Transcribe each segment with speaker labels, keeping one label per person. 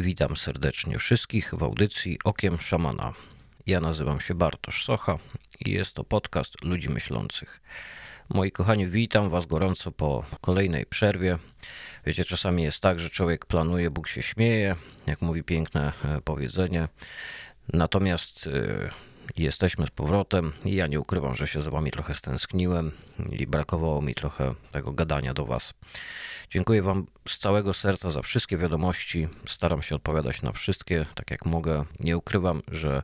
Speaker 1: Witam serdecznie wszystkich w audycji Okiem Szamana. Ja nazywam się Bartosz Socha i jest to podcast Ludzi Myślących. Moi kochani, witam Was gorąco po kolejnej przerwie. Wiecie, czasami jest tak, że człowiek planuje, Bóg się śmieje, jak mówi piękne e, powiedzenie. Natomiast e, Jesteśmy z powrotem. Ja nie ukrywam, że się za wami trochę stęskniłem i brakowało mi trochę tego gadania do was. Dziękuję wam z całego serca za wszystkie wiadomości. Staram się odpowiadać na wszystkie, tak jak mogę. Nie ukrywam, że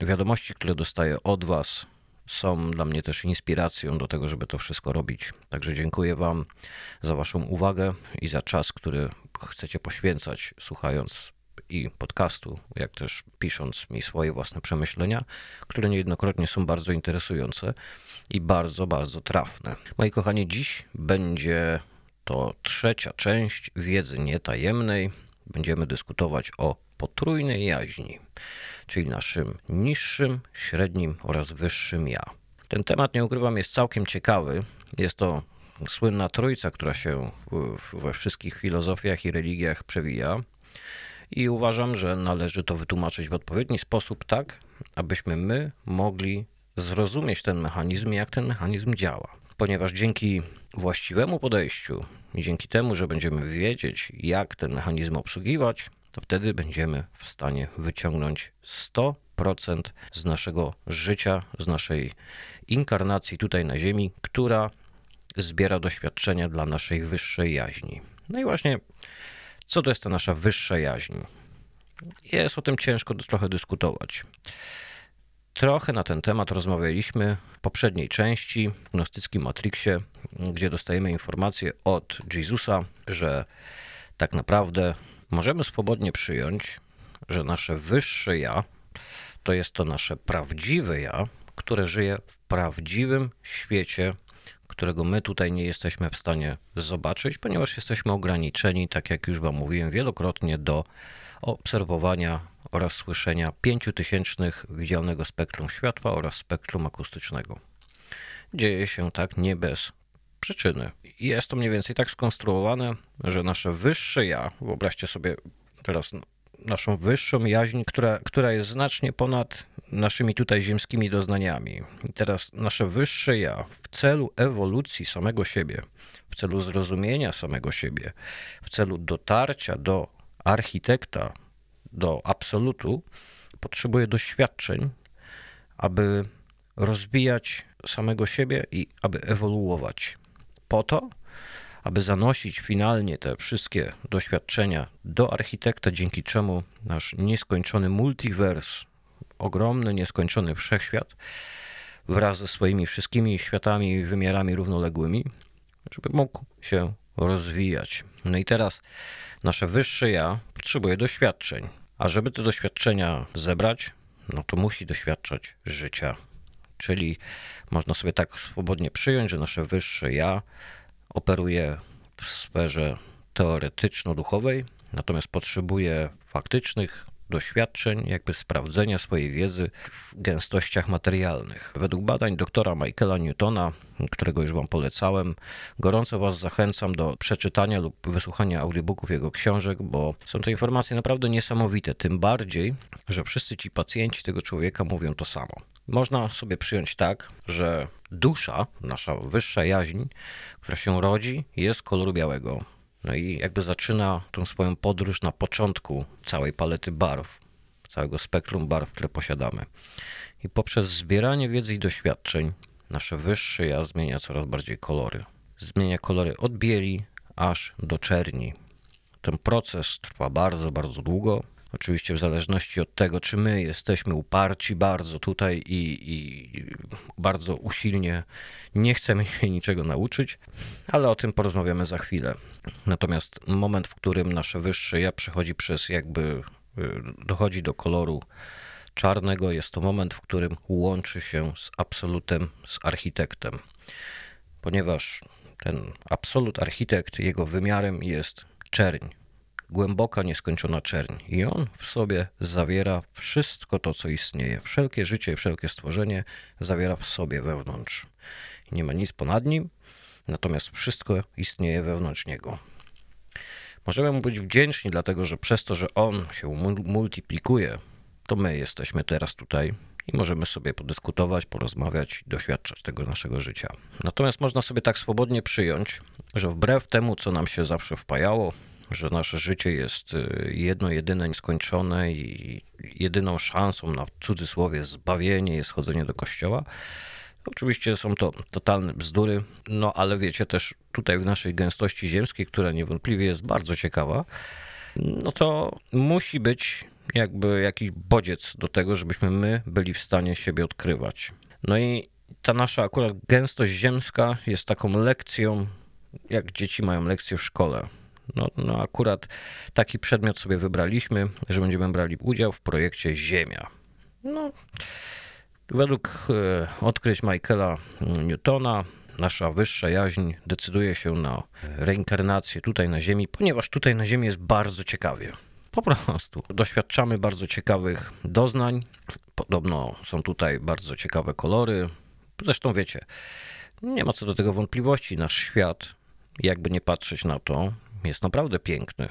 Speaker 1: wiadomości, które dostaję od was, są dla mnie też inspiracją do tego, żeby to wszystko robić. Także dziękuję Wam za Waszą uwagę i za czas, który chcecie poświęcać, słuchając i podcastu, jak też pisząc mi swoje własne przemyślenia, które niejednokrotnie są bardzo interesujące i bardzo, bardzo trafne. Moi kochani, dziś będzie to trzecia część wiedzy nietajemnej. Będziemy dyskutować o potrójnej jaźni, czyli naszym niższym, średnim oraz wyższym ja. Ten temat, nie ukrywam, jest całkiem ciekawy. Jest to słynna trójca, która się we wszystkich filozofiach i religiach przewija i uważam, że należy to wytłumaczyć w odpowiedni sposób, tak abyśmy my mogli zrozumieć ten mechanizm i jak ten mechanizm działa. Ponieważ dzięki właściwemu podejściu i dzięki temu, że będziemy wiedzieć, jak ten mechanizm obsługiwać, to wtedy będziemy w stanie wyciągnąć 100% z naszego życia, z naszej inkarnacji tutaj na Ziemi, która zbiera doświadczenia dla naszej wyższej jaźni. No i właśnie co to jest ta nasza wyższa jaźń? Jest o tym ciężko trochę dyskutować. Trochę na ten temat rozmawialiśmy w poprzedniej części w gnostyckim Matrixie, gdzie dostajemy informację od Jezusa, że tak naprawdę możemy swobodnie przyjąć, że nasze wyższe ja to jest to nasze prawdziwe ja, które żyje w prawdziwym świecie którego my tutaj nie jesteśmy w stanie zobaczyć, ponieważ jesteśmy ograniczeni, tak jak już Wam mówiłem wielokrotnie, do obserwowania oraz słyszenia pięciu tysięcznych widzialnego spektrum światła oraz spektrum akustycznego. Dzieje się tak nie bez przyczyny. Jest to mniej więcej tak skonstruowane, że nasze wyższe ja, wyobraźcie sobie teraz naszą wyższą jaźń, która, która jest znacznie ponad naszymi tutaj ziemskimi doznaniami. I teraz nasze wyższe ja w celu ewolucji samego siebie, w celu zrozumienia samego siebie, w celu dotarcia do architekta, do absolutu, potrzebuje doświadczeń, aby rozbijać samego siebie i aby ewoluować. Po to, aby zanosić finalnie te wszystkie doświadczenia do architekta, dzięki czemu nasz nieskończony multiwers, ogromny, nieskończony wszechświat, wraz ze swoimi wszystkimi światami i wymiarami równoległymi, żeby mógł się rozwijać. No i teraz nasze wyższe ja potrzebuje doświadczeń, a żeby te doświadczenia zebrać, no to musi doświadczać życia. Czyli można sobie tak swobodnie przyjąć, że nasze wyższe ja operuje w sferze teoretyczno-duchowej, natomiast potrzebuje faktycznych doświadczeń, jakby sprawdzenia swojej wiedzy w gęstościach materialnych. Według badań doktora Michaela Newtona, którego już Wam polecałem, gorąco Was zachęcam do przeczytania lub wysłuchania audiobooków jego książek, bo są to informacje naprawdę niesamowite. Tym bardziej, że wszyscy ci pacjenci tego człowieka mówią to samo. Można sobie przyjąć tak, że dusza, nasza wyższa jaźń, która się rodzi, jest koloru białego. No i jakby zaczyna tą swoją podróż na początku całej palety barw, całego spektrum barw, które posiadamy. I poprzez zbieranie wiedzy i doświadczeń, nasze wyższe ja zmienia coraz bardziej kolory. Zmienia kolory od bieli aż do czerni. Ten proces trwa bardzo, bardzo długo Oczywiście w zależności od tego, czy my jesteśmy uparci bardzo tutaj i, i, bardzo usilnie nie chcemy się niczego nauczyć, ale o tym porozmawiamy za chwilę. Natomiast moment, w którym nasze wyższe ja przechodzi przez jakby y, dochodzi do koloru czarnego, jest to moment, w którym łączy się z absolutem, z architektem. Ponieważ ten absolut architekt, jego wymiarem jest czerń, głęboka, nieskończona czerń. I on w sobie zawiera wszystko to, co istnieje. Wszelkie życie, wszelkie stworzenie zawiera w sobie wewnątrz. Nie ma nic ponad nim, natomiast wszystko istnieje wewnątrz niego. Możemy mu być wdzięczni, dlatego że przez to, że on się multiplikuje, to my jesteśmy teraz tutaj i możemy sobie podyskutować, porozmawiać, doświadczać tego naszego życia. Natomiast można sobie tak swobodnie przyjąć, że wbrew temu, co nam się zawsze wpajało, że nasze życie jest y, jedno, jedyne, nieskończone i jedyną szansą na cudzysłowie zbawienie jest chodzenie do kościoła. Oczywiście są to totalne bzdury, no ale wiecie też tutaj w naszej gęstości ziemskiej, która niewątpliwie jest bardzo ciekawa, no to musi być jakby jakiś bodziec do tego, żebyśmy my byli w stanie siebie odkrywać. No i ta nasza akurat gęstość ziemska jest taką lekcją, jak dzieci mają lekcję w szkole. No, no akurat taki przedmiot sobie wybraliśmy, że będziemy brali udział w projekcie Ziemia. No, według e, odkryć Michaela mm, Newtona, nasza wyższa jaźń decyduje się na reinkarnację tutaj na Ziemi, ponieważ tutaj na Ziemi jest bardzo ciekawie. Po prostu doświadczamy bardzo ciekawych doznań. Podobno są tutaj bardzo ciekawe kolory. Zresztą wiecie, nie ma co do tego wątpliwości. Nasz świat, jakby nie patrzeć na to, jest naprawdę piękny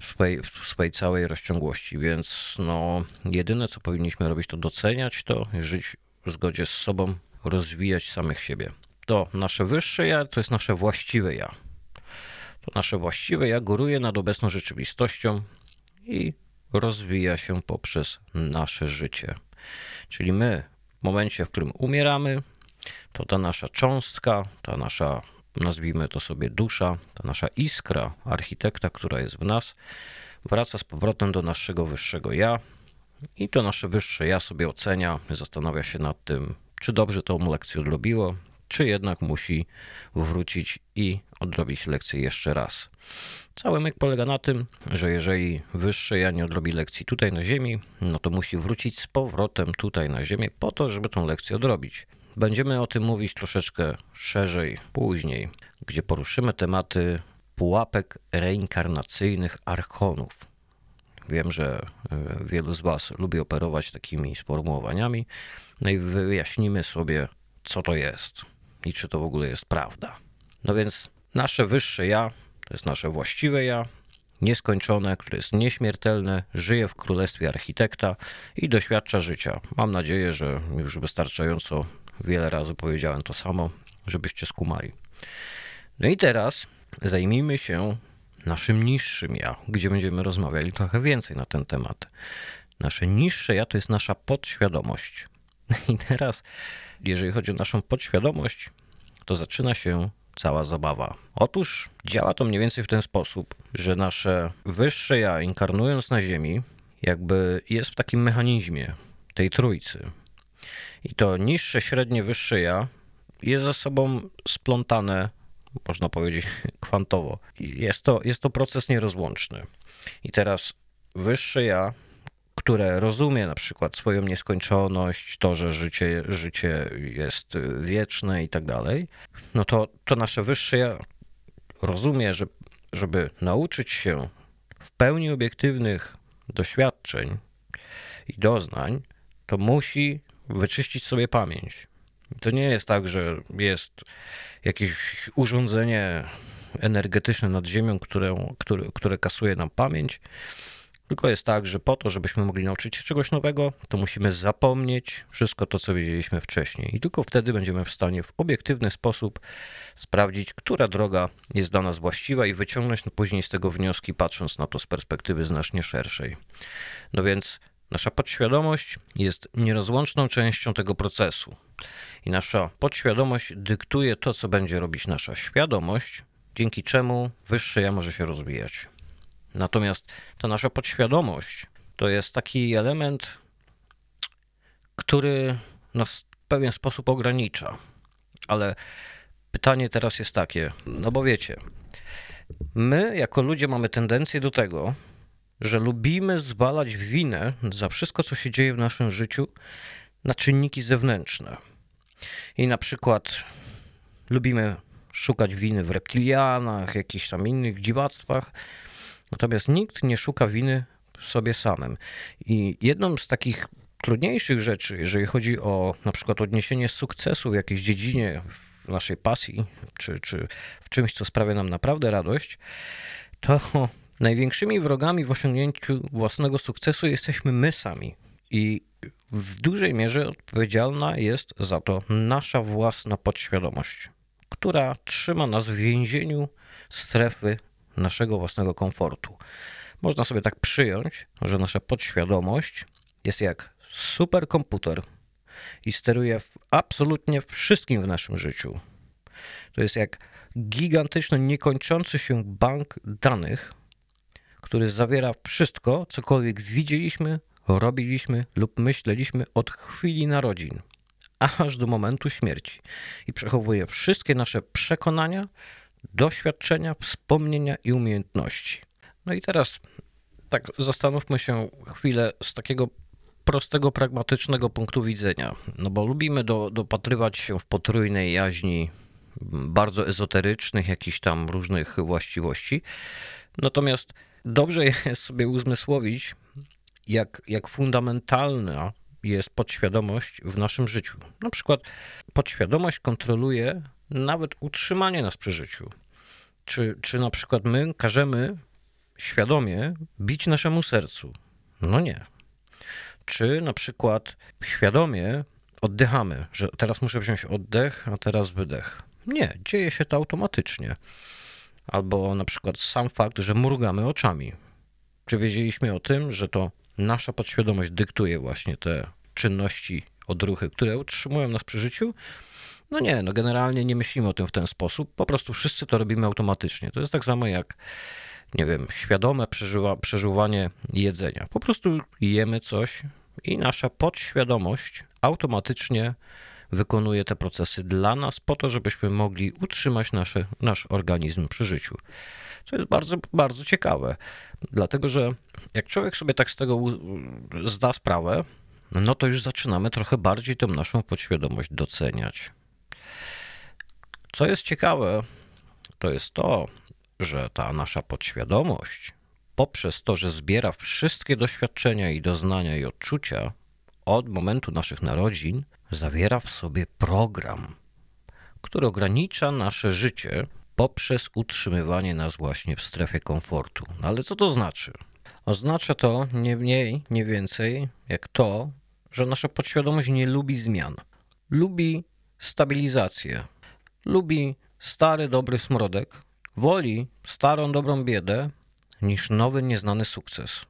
Speaker 1: w swojej, w swojej całej rozciągłości, więc no, jedyne co powinniśmy robić to doceniać to, żyć w zgodzie z sobą, rozwijać samych siebie. To nasze wyższe ja, to jest nasze właściwe ja. To nasze właściwe ja góruje nad obecną rzeczywistością i rozwija się poprzez nasze życie. Czyli my, w momencie, w którym umieramy, to ta nasza cząstka, ta nasza nazwijmy to sobie dusza, ta nasza iskra, architekta, która jest w nas, wraca z powrotem do naszego wyższego ja i to nasze wyższe ja sobie ocenia, zastanawia się nad tym, czy dobrze tą lekcję odrobiło, czy jednak musi wrócić i odrobić lekcję jeszcze raz. Cały myk polega na tym, że jeżeli wyższe ja nie odrobi lekcji tutaj na Ziemi, no to musi wrócić z powrotem tutaj na Ziemię po to, żeby tą lekcję odrobić. Będziemy o tym mówić troszeczkę szerzej później, gdzie poruszymy tematy pułapek reinkarnacyjnych archonów. Wiem, że e, wielu z Was lubi operować takimi sformułowaniami, no i wyjaśnimy sobie, co to jest i czy to w ogóle jest prawda. No więc nasze wyższe ja, to jest nasze właściwe ja, nieskończone, które jest nieśmiertelne, żyje w królestwie architekta i doświadcza życia. Mam nadzieję, że już wystarczająco Wiele razy powiedziałem to samo, żebyście skumali. No i teraz zajmijmy się naszym niższym ja, gdzie będziemy rozmawiali trochę więcej na ten temat. Nasze niższe ja to jest nasza podświadomość. I teraz, jeżeli chodzi o naszą podświadomość, to zaczyna się cała zabawa. Otóż działa to mniej więcej w ten sposób, że nasze wyższe ja, inkarnując na Ziemi, jakby jest w takim mechanizmie tej trójcy. I to niższe, średnie, wyższe ja jest ze sobą splątane, można powiedzieć, kwantowo. Jest to, jest to proces nierozłączny. I teraz wyższe ja, które rozumie na przykład swoją nieskończoność, to, że życie, życie jest y, wieczne i tak dalej, no to, to nasze wyższe ja rozumie, że żeby nauczyć się w pełni obiektywnych doświadczeń i doznań, to musi wyczyścić sobie pamięć. To nie jest tak, że jest jakieś urządzenie energetyczne nad Ziemią, które, które, które kasuje nam pamięć. Tylko jest tak, że po to, żebyśmy mogli nauczyć się czegoś nowego, to musimy zapomnieć wszystko to, co wiedzieliśmy wcześniej. I tylko wtedy będziemy w stanie w obiektywny sposób sprawdzić, która droga jest dla nas właściwa i wyciągnąć no później z tego wnioski, patrząc na to z perspektywy znacznie szerszej. No więc Nasza podświadomość jest nierozłączną częścią tego procesu. I nasza podświadomość dyktuje to, co będzie robić nasza świadomość, dzięki czemu wyższe ja może się rozwijać. Natomiast ta nasza podświadomość to jest taki element, który nas w pewien sposób ogranicza. Ale pytanie teraz jest takie, no bo wiecie, my jako ludzie mamy tendencję do tego, że lubimy zwalać winę za wszystko, co się dzieje w naszym życiu, na czynniki zewnętrzne. I na przykład lubimy szukać winy w reptilianach, jakichś tam innych dziwactwach, natomiast nikt nie szuka winy w sobie samym. I jedną z takich trudniejszych rzeczy, jeżeli chodzi o na przykład odniesienie sukcesu w jakiejś dziedzinie, w naszej pasji, czy, czy w czymś, co sprawia nam naprawdę radość, to Największymi wrogami w osiągnięciu własnego sukcesu jesteśmy my sami i w dużej mierze odpowiedzialna jest za to nasza własna podświadomość, która trzyma nas w więzieniu strefy naszego własnego komfortu. Można sobie tak przyjąć, że nasza podświadomość jest jak superkomputer i steruje absolutnie wszystkim w naszym życiu. To jest jak gigantyczny, niekończący się bank danych, który zawiera wszystko, cokolwiek widzieliśmy, robiliśmy lub myśleliśmy od chwili narodzin, aż do momentu śmierci i przechowuje wszystkie nasze przekonania, doświadczenia, wspomnienia i umiejętności. No i teraz tak zastanówmy się chwilę z takiego prostego, pragmatycznego punktu widzenia, no bo lubimy do, dopatrywać się w potrójnej jaźni bardzo ezoterycznych, jakichś tam różnych właściwości. Natomiast Dobrze jest sobie uzmysłowić, jak, jak fundamentalna jest podświadomość w naszym życiu. Na przykład podświadomość kontroluje nawet utrzymanie nas przy życiu. Czy, czy na przykład my każemy świadomie bić naszemu sercu? No nie. Czy na przykład świadomie oddychamy, że teraz muszę wziąć oddech, a teraz wydech? Nie, dzieje się to automatycznie albo na przykład sam fakt, że mrugamy oczami. Czy wiedzieliśmy o tym, że to nasza podświadomość dyktuje właśnie te czynności, odruchy, które utrzymują nas przy życiu? No nie, no generalnie nie myślimy o tym w ten sposób, po prostu wszyscy to robimy automatycznie. To jest tak samo jak, nie wiem, świadome przeżywa, przeżywanie jedzenia. Po prostu jemy coś i nasza podświadomość automatycznie wykonuje te procesy dla nas, po to, żebyśmy mogli utrzymać nasze, nasz organizm przy życiu. Co jest bardzo, bardzo ciekawe, dlatego że jak człowiek sobie tak z tego zda sprawę, no to już zaczynamy trochę bardziej tą naszą podświadomość doceniać. Co jest ciekawe, to jest to, że ta nasza podświadomość, poprzez to, że zbiera wszystkie doświadczenia i doznania i odczucia od momentu naszych narodzin, zawiera w sobie program, który ogranicza nasze życie poprzez utrzymywanie nas właśnie w strefie komfortu. No ale co to znaczy? Oznacza to nie mniej, nie więcej jak to, że nasza podświadomość nie lubi zmian. Lubi stabilizację. Lubi stary, dobry smrodek. Woli starą, dobrą biedę niż nowy, nieznany sukces.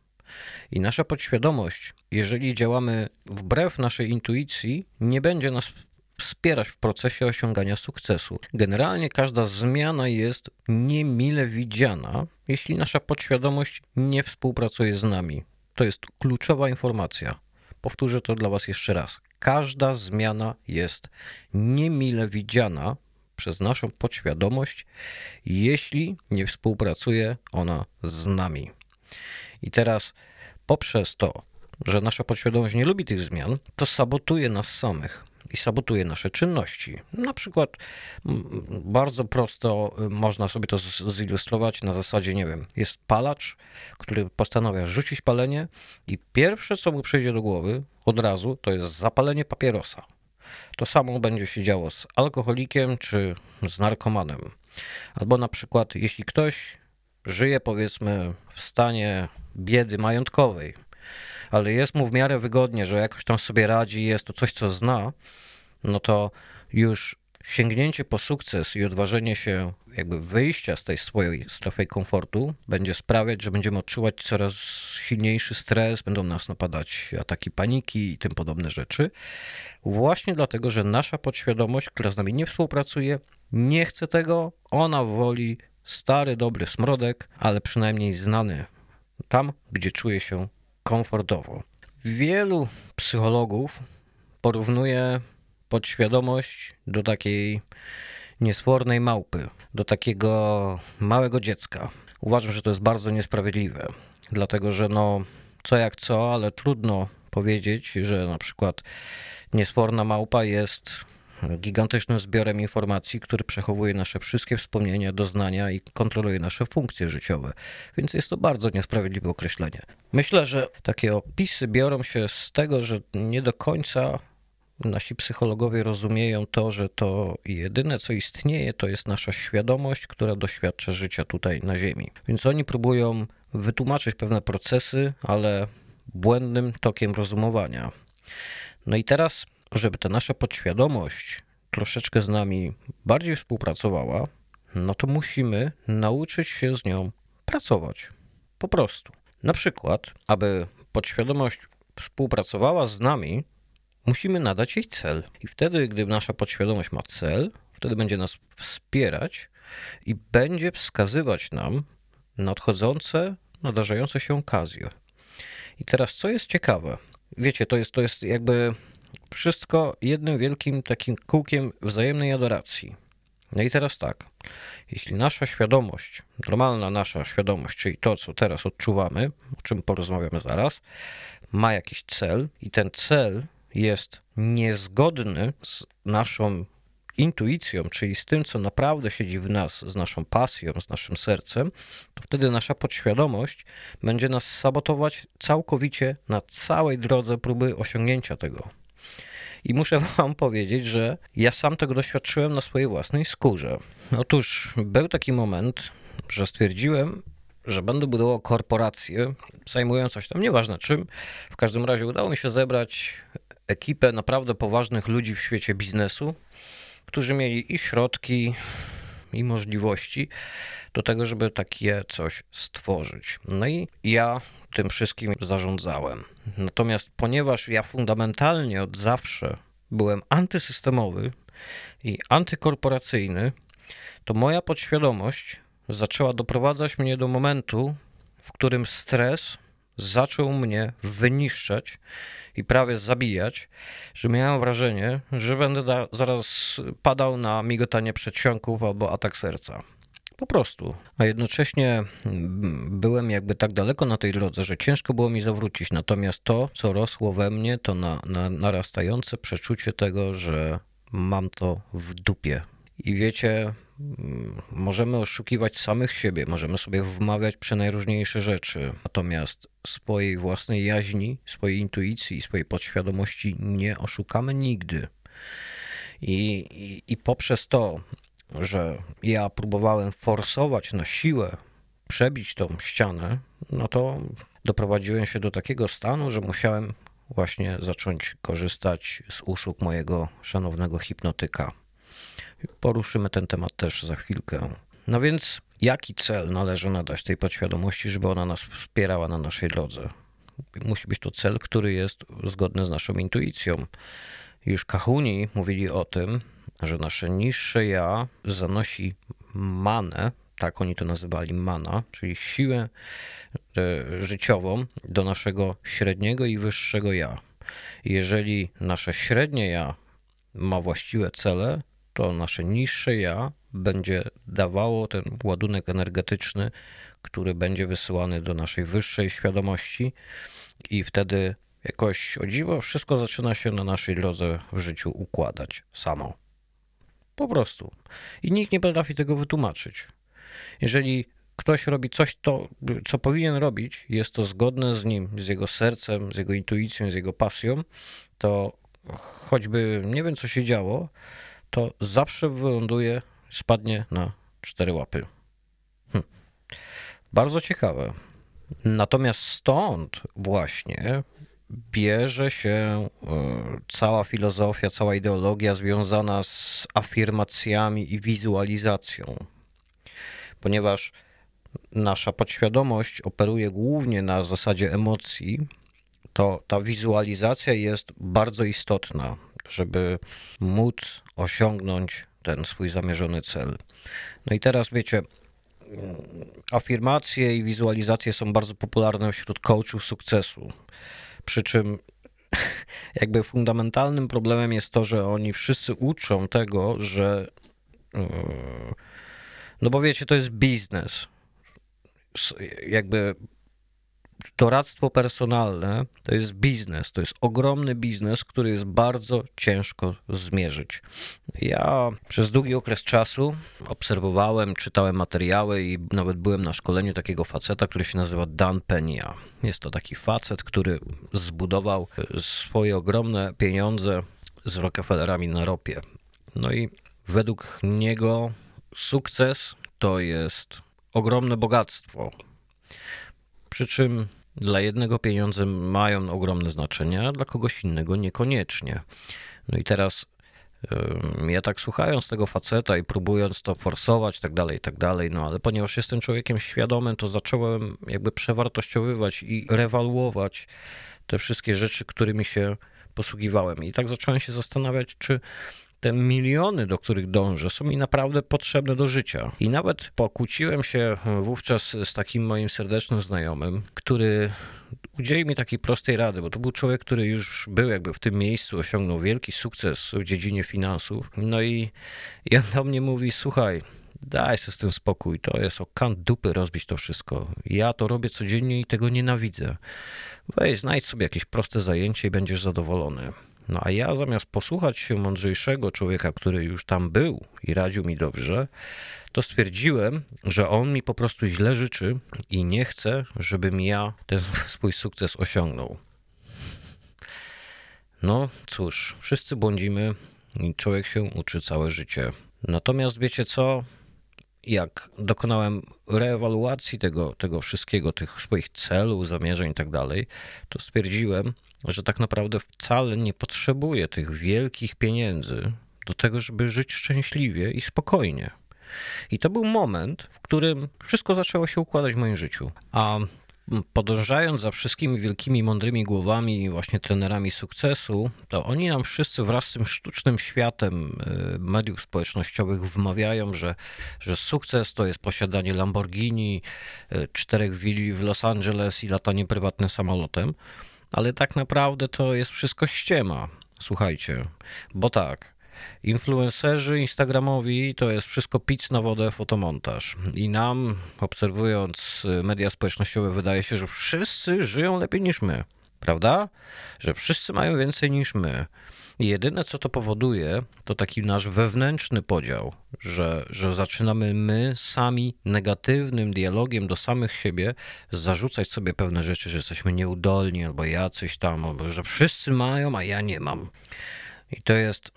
Speaker 1: I nasza podświadomość, jeżeli działamy wbrew naszej intuicji, nie będzie nas wspierać w procesie osiągania sukcesu. Generalnie każda zmiana jest niemile widziana, jeśli nasza podświadomość nie współpracuje z nami. To jest kluczowa informacja. Powtórzę to dla Was jeszcze raz. Każda zmiana jest niemile widziana przez naszą podświadomość, jeśli nie współpracuje ona z nami. I teraz poprzez to, że nasza podświadomość nie lubi tych zmian, to sabotuje nas samych i sabotuje nasze czynności. Na przykład bardzo prosto y, można sobie to zilustrować na zasadzie, nie wiem, jest palacz, który postanawia rzucić palenie i pierwsze, co mu przyjdzie do głowy od razu, to jest zapalenie papierosa. To samo będzie się działo z alkoholikiem czy z narkomanem. Albo na przykład, jeśli ktoś żyje powiedzmy w stanie biedy majątkowej, ale jest mu w miarę wygodnie, że jakoś tam sobie radzi, jest to coś, co zna, no to już sięgnięcie po sukces i odważenie się jakby wyjścia z tej swojej strefy komfortu będzie sprawiać, że będziemy odczuwać coraz silniejszy stres, będą nas napadać ataki paniki i tym podobne rzeczy. Właśnie dlatego, że nasza podświadomość, która z nami nie współpracuje, nie chce tego, ona woli Stary, dobry smrodek, ale przynajmniej znany tam, gdzie czuje się komfortowo. Wielu psychologów porównuje podświadomość do takiej niesfornej małpy, do takiego małego dziecka. Uważam, że to jest bardzo niesprawiedliwe, dlatego że no co jak co, ale trudno powiedzieć, że na przykład niesforna małpa jest gigantycznym zbiorem informacji, który przechowuje nasze wszystkie wspomnienia, doznania i kontroluje nasze funkcje życiowe. Więc jest to bardzo niesprawiedliwe określenie. Myślę, że takie opisy biorą się z tego, że nie do końca nasi psychologowie rozumieją to, że to jedyne, co istnieje, to jest nasza świadomość, która doświadcza życia tutaj na Ziemi. Więc oni próbują wytłumaczyć pewne procesy, ale błędnym tokiem rozumowania. No i teraz żeby ta nasza podświadomość troszeczkę z nami bardziej współpracowała, no to musimy nauczyć się z nią pracować. Po prostu. Na przykład, aby podświadomość współpracowała z nami, musimy nadać jej cel. I wtedy, gdy nasza podświadomość ma cel, wtedy będzie nas wspierać i będzie wskazywać nam nadchodzące, nadarzające się okazje. I teraz, co jest ciekawe, wiecie, to jest, to jest jakby wszystko jednym wielkim takim kółkiem wzajemnej adoracji. No i teraz tak, jeśli nasza świadomość, normalna nasza świadomość, czyli to, co teraz odczuwamy, o czym porozmawiamy zaraz, ma jakiś cel i ten cel jest niezgodny z naszą intuicją, czyli z tym, co naprawdę siedzi w nas, z naszą pasją, z naszym sercem, to wtedy nasza podświadomość będzie nas sabotować całkowicie na całej drodze próby osiągnięcia tego. I muszę Wam powiedzieć, że ja sam tego doświadczyłem na swojej własnej skórze. Otóż był taki moment, że stwierdziłem, że będę budował korporację zajmującą się tam, nieważne czym. W każdym razie udało mi się zebrać ekipę naprawdę poważnych ludzi w świecie biznesu, którzy mieli i środki, i możliwości do tego, żeby takie coś stworzyć. No i ja tym wszystkim zarządzałem. Natomiast ponieważ ja fundamentalnie od zawsze byłem antysystemowy i antykorporacyjny, to moja podświadomość zaczęła doprowadzać mnie do momentu, w którym stres zaczął mnie wyniszczać i prawie zabijać, że miałem wrażenie, że będę da- zaraz padał na migotanie przedsionków albo atak serca. Po prostu. A jednocześnie mm, byłem jakby tak daleko na tej drodze, że ciężko było mi zawrócić. Natomiast to, co rosło we mnie, to na, na, narastające przeczucie tego, że mam to w dupie. I wiecie, mm, możemy oszukiwać samych siebie, możemy sobie wmawiać przenajróżniejsze rzeczy, natomiast swojej własnej jaźni, swojej intuicji, swojej podświadomości nie oszukamy nigdy. I, i, I poprzez to, że ja próbowałem forsować na siłę, przebić tą ścianę, no to doprowadziłem się do takiego stanu, że musiałem właśnie zacząć korzystać z usług mojego szanownego hipnotyka. Poruszymy ten temat też za chwilkę. No więc, jaki cel należy nadać tej podświadomości, żeby ona nas wspierała na naszej drodze? Musi być to cel, który jest zgodny z naszą intuicją. Już kahuni mówili o tym, że nasze niższe ja zanosi manę, tak oni to nazywali mana, czyli siłę e, życiową do naszego średniego i wyższego ja. Jeżeli nasze średnie ja ma właściwe cele, to nasze niższe ja będzie dawało ten ładunek energetyczny, który będzie wysyłany do naszej wyższej świadomości, i wtedy jakoś o dziwo wszystko zaczyna się na naszej drodze w życiu układać samo. Po prostu. I nikt nie potrafi tego wytłumaczyć. Jeżeli ktoś robi coś, to, co powinien robić, jest to zgodne z nim, z jego sercem, z jego intuicją, z jego pasją, to choćby nie wiem, co się działo, to zawsze wyląduje, spadnie na cztery łapy. Hm. Bardzo ciekawe. Natomiast stąd właśnie bierze się e, cała filozofia, cała ideologia związana z afirmacjami i wizualizacją, ponieważ nasza podświadomość operuje głównie na zasadzie emocji, to ta wizualizacja jest bardzo istotna, żeby móc osiągnąć ten swój zamierzony cel. No i teraz wiecie, afirmacje i wizualizacje są bardzo popularne wśród coachów sukcesu. Przy czym jakby fundamentalnym problemem jest to, że oni wszyscy uczą tego, że yy, no bo wiecie, to jest biznes. Jakby doradztwo personalne to jest biznes, to jest ogromny biznes, który jest bardzo ciężko zmierzyć. Ja przez długi okres czasu obserwowałem, czytałem materiały i nawet byłem na szkoleniu takiego faceta, który się nazywa Dan Penia. Jest to taki facet, który zbudował swoje ogromne pieniądze z Rockefellerami na ropie. No i według niego sukces to jest ogromne bogactwo. Przy czym dla jednego pieniądze mają ogromne znaczenie, a dla kogoś innego niekoniecznie. No i teraz ja tak słuchając tego faceta i próbując to forsować, tak dalej, tak dalej, no ale ponieważ jestem człowiekiem świadomym, to zacząłem jakby przewartościowywać i rewaluować te wszystkie rzeczy, którymi się posługiwałem. I tak zacząłem się zastanawiać, czy te miliony, do których dążę, są mi naprawdę potrzebne do życia. I nawet pokłóciłem się e, wówczas z takim moim serdecznym znajomym, który udzielił mi takiej prostej rady, bo to był człowiek, który już był jakby w tym miejscu, osiągnął wielki sukces w dziedzinie finansów. No i ja do mnie mówi, słuchaj, daj sobie z tym spokój, to jest o kant dupy rozbić to wszystko. Ja to robię codziennie i tego nienawidzę. Weź, znajdź sobie jakieś proste zajęcie i będziesz zadowolony. No a ja zamiast posłuchać się mądrzejszego człowieka, który już tam był i radził mi dobrze, to stwierdziłem, że on mi po prostu źle życzy i nie chce, żebym ja ten swój sukces osiągnął. No cóż, wszyscy błądzimy i człowiek się uczy całe życie. Natomiast wiecie co? jak dokonałem reewaluacji tego, tego wszystkiego, tych swoich celów, zamierzeń i tak dalej, to stwierdziłem, że tak naprawdę wcale nie potrzebuję tych wielkich pieniędzy do tego, żeby żyć szczęśliwie i spokojnie. I to był moment, w którym wszystko zaczęło się układać w moim życiu. A podążając za wszystkimi wielkimi, mądrymi głowami, właśnie trenerami sukcesu, to oni nam wszyscy wraz z tym sztucznym światem y, mediów społecznościowych wmawiają, że, że sukces to jest posiadanie Lamborghini, y, czterech willi w Los Angeles i latanie prywatnym samolotem. Ale tak naprawdę to jest wszystko ściema. Słuchajcie, bo tak, Influencerzy Instagramowi to jest wszystko pic na wodę, fotomontaż. I nam, obserwując y, media społecznościowe, wydaje się, że wszyscy żyją lepiej niż my, prawda? Że wszyscy mają więcej niż my. I jedyne, co to powoduje, to taki nasz wewnętrzny podział, że, że zaczynamy my sami negatywnym dialogiem do samych siebie zarzucać sobie pewne rzeczy, że jesteśmy nieudolni albo ja coś tam, albo że wszyscy mają, a ja nie mam. I to jest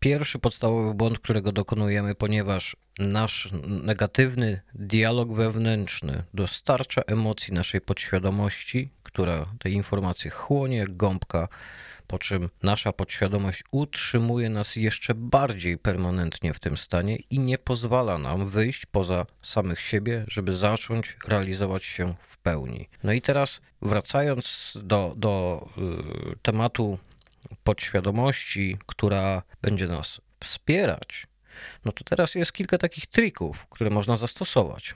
Speaker 1: pierwszy podstawowy błąd, którego dokonujemy, ponieważ nasz negatywny dialog wewnętrzny dostarcza emocji naszej podświadomości, która te informacje chłonie jak gąbka, po czym nasza podświadomość utrzymuje nas jeszcze bardziej permanentnie w tym stanie i nie pozwala nam wyjść poza samych siebie, żeby zacząć realizować się w pełni. No i teraz wracając do, do y, tematu podświadomości, która będzie nas wspierać, no to teraz jest kilka takich trików, które można zastosować.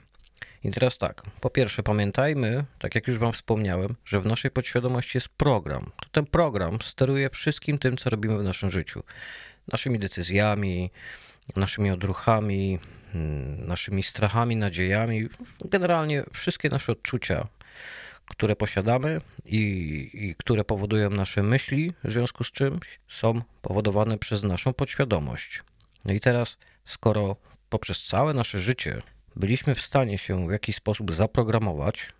Speaker 1: I teraz tak, po pierwsze pamiętajmy, tak jak już Wam wspomniałem, że w naszej podświadomości jest program. To ten program steruje wszystkim tym, co robimy w naszym życiu. Naszymi decyzjami, naszymi odruchami, hmm, naszymi strachami, nadziejami, generalnie wszystkie nasze odczucia które posiadamy i, i, które powodują nasze myśli w związku z czymś, są powodowane przez naszą podświadomość. No i teraz, skoro poprzez całe nasze życie byliśmy w stanie się w jakiś sposób zaprogramować,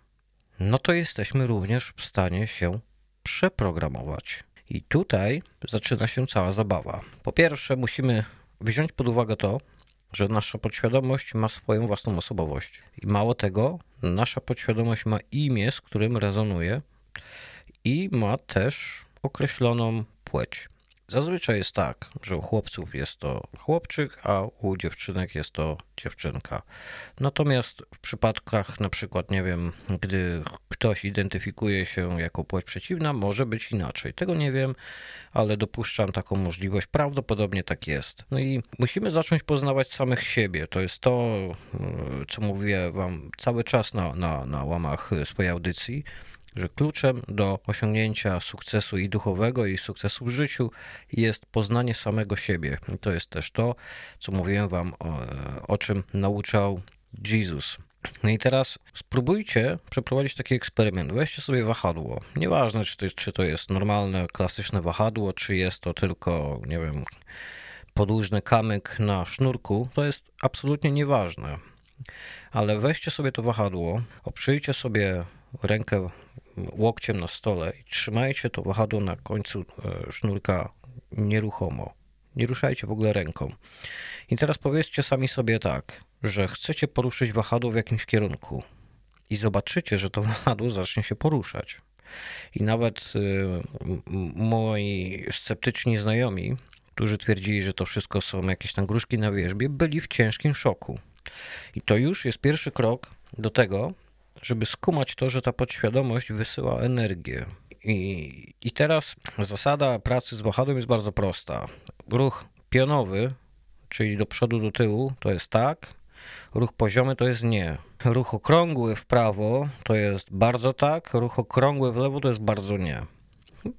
Speaker 1: no to jesteśmy również w stanie się przeprogramować. I tutaj zaczyna się cała zabawa. Po pierwsze, musimy wziąć pod uwagę to, że nasza podświadomość ma swoją własną osobowość. I mało tego, nasza podświadomość ma imię, z którym rezonuje i ma też określoną płeć. Zazwyczaj jest tak, że u chłopców jest to chłopczyk, a u dziewczynek jest to dziewczynka. Natomiast w przypadkach, na przykład, nie wiem, gdy ktoś identyfikuje się jako płeć przeciwna, może być inaczej. Tego nie wiem, ale dopuszczam taką możliwość. Prawdopodobnie tak jest. No i musimy zacząć poznawać samych siebie. To jest to, mm, co mówię Wam cały czas na, na, na łamach swojej audycji że kluczem do osiągnięcia sukcesu i duchowego, i sukcesu w życiu jest poznanie samego siebie. I to jest też to, co mówiłem Wam, o, o czym nauczał Jezus. No i teraz spróbujcie przeprowadzić taki eksperyment. Weźcie sobie wahadło. Nieważne, czy to, czy to jest normalne, klasyczne wahadło, czy jest to tylko, nie wiem, podłużny kamyk na sznurku. To jest absolutnie nieważne. Ale weźcie sobie to wahadło, oprzyjcie sobie rękę łokciem na stole i trzymajcie to wahadło na końcu e, sznurka nieruchomo. Nie ruszajcie w ogóle ręką. I teraz powiedzcie sami sobie tak, że chcecie poruszyć wahadło w jakimś kierunku i zobaczycie, że to wahadło zacznie się poruszać. I nawet e, moi sceptyczni znajomi, którzy twierdzili, że to wszystko są jakieś tam gruszki na wierzbie, byli w ciężkim szoku. I to już jest pierwszy krok do tego, żeby skumać to, że ta podświadomość wysyła energię. I, I teraz zasada pracy z wahadłem jest bardzo prosta. Ruch pionowy, czyli do przodu, do tyłu, to jest tak. Ruch poziomy to jest nie. Ruch okrągły w prawo to jest bardzo tak, ruch okrągły w lewo to jest bardzo nie.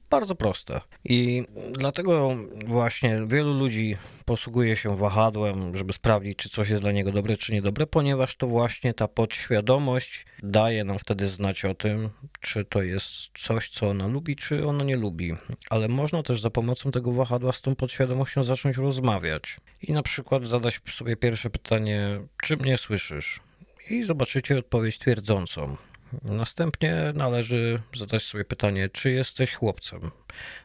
Speaker 1: Bardzo proste. I dlatego właśnie wielu ludzi posługuje się wahadłem, żeby sprawdzić, czy coś jest dla niego dobre, czy niedobre, ponieważ to właśnie ta podświadomość daje nam wtedy znać o tym, czy to jest coś, co ona lubi, czy ona nie lubi. Ale można też za pomocą tego wahadła z tą podświadomością zacząć rozmawiać. I na przykład zadać sobie pierwsze pytanie, czy mnie słyszysz? I zobaczycie odpowiedź twierdzącą. Następnie należy zadać sobie pytanie, czy jesteś chłopcem,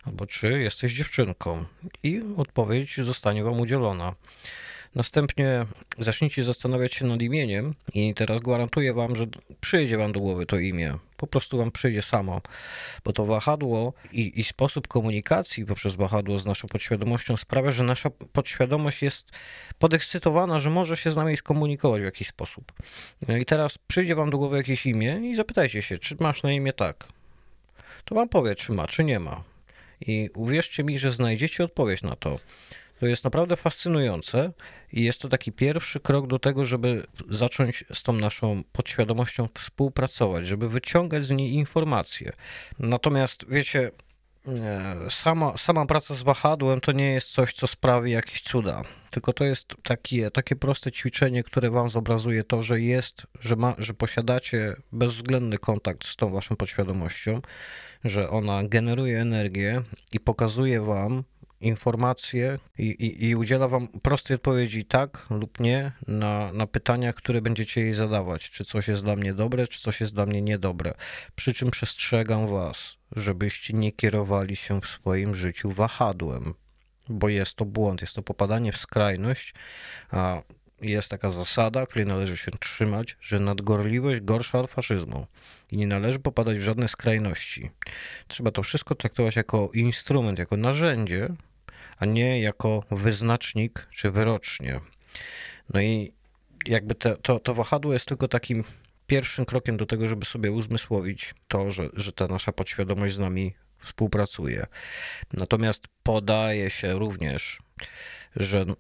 Speaker 1: albo czy jesteś dziewczynką, i odpowiedź zostanie Wam udzielona. Następnie zacznijcie zastanawiać się nad imieniem i teraz gwarantuję wam, że przyjdzie wam do głowy to imię. Po prostu wam przyjdzie samo, bo to wahadło i, i sposób komunikacji poprzez wahadło z naszą podświadomością sprawia, że nasza podświadomość jest podekscytowana, że może się z nami skomunikować w jakiś sposób. No I teraz przyjdzie wam do głowy jakieś imię i zapytajcie się, czy masz na imię tak. To wam powie, czy ma, czy nie ma. I uwierzcie mi, że znajdziecie odpowiedź na to. To jest naprawdę fascynujące i jest to taki pierwszy krok do tego, żeby zacząć z tą naszą podświadomością współpracować, żeby wyciągać z niej informacje. Natomiast wiecie, e, sama, sama praca z wahadłem to nie jest coś, co sprawi jakieś cuda, tylko to jest takie, takie proste ćwiczenie, które wam zobrazuje to, że jest, że, ma, że posiadacie bezwzględny kontakt z tą waszą podświadomością, że ona generuje energię i pokazuje wam informacje i, i, i udziela wam prostej odpowiedzi tak lub nie na, na pytania, które będziecie jej zadawać. Czy coś jest dla mnie dobre, czy coś jest dla mnie niedobre. Przy czym przestrzegam was, żebyście nie kierowali się w swoim życiu wahadłem, bo jest to błąd, jest to popadanie w skrajność, a jest taka zasada, której należy się trzymać, że nadgorliwość gorsza od faszyzmu i nie należy popadać w żadne skrajności. Trzeba to wszystko traktować jako instrument, jako narzędzie a nie jako wyznacznik czy wyrocznie. No i jakby te, to, to wahadło jest tylko takim pierwszym krokiem do tego, żeby sobie uzmysłowić to, że, że ta nasza podświadomość z nami współpracuje. Natomiast podaje się również, że mm,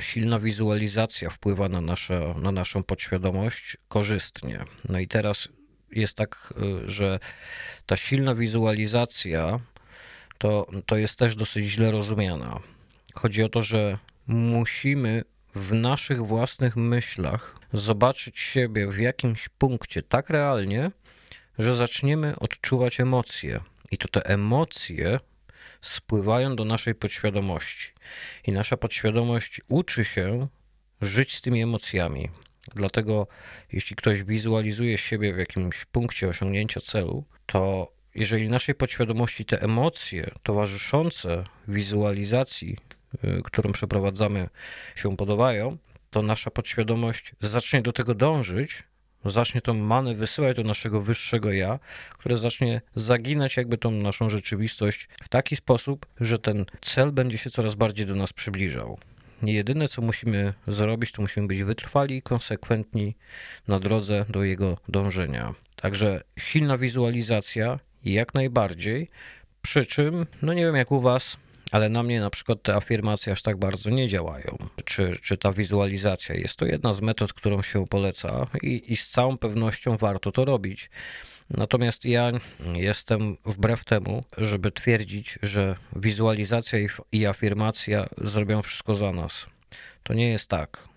Speaker 1: silna wizualizacja wpływa na, nasze, na naszą podświadomość korzystnie. No i teraz jest tak, y, że ta silna wizualizacja to, to jest też dosyć źle rozumiana. Chodzi o to, że musimy w naszych własnych myślach zobaczyć siebie w jakimś punkcie tak realnie, że zaczniemy odczuwać emocje. I to te emocje spływają do naszej podświadomości. I nasza podświadomość uczy się żyć z tymi emocjami. Dlatego, jeśli ktoś wizualizuje siebie w jakimś punkcie osiągnięcia celu, to jeżeli naszej podświadomości te emocje towarzyszące wizualizacji, y, którą przeprowadzamy, się podobają, to nasza podświadomość zacznie do tego dążyć, zacznie tą manę wysyłać do naszego wyższego ja, które zacznie zaginać jakby tą naszą rzeczywistość w taki sposób, że ten cel będzie się coraz bardziej do nas przybliżał. Jedyne, co musimy zrobić, to musimy być wytrwali i konsekwentni na drodze do jego dążenia. Także silna wizualizacja jak najbardziej. Przy czym, no nie wiem jak u Was, ale na mnie na przykład te afirmacje aż tak bardzo nie działają. Czy, czy ta wizualizacja jest to jedna z metod, którą się poleca i, i z całą pewnością warto to robić. Natomiast ja jestem wbrew temu, żeby twierdzić, że wizualizacja i, i afirmacja zrobią wszystko za nas. To nie jest tak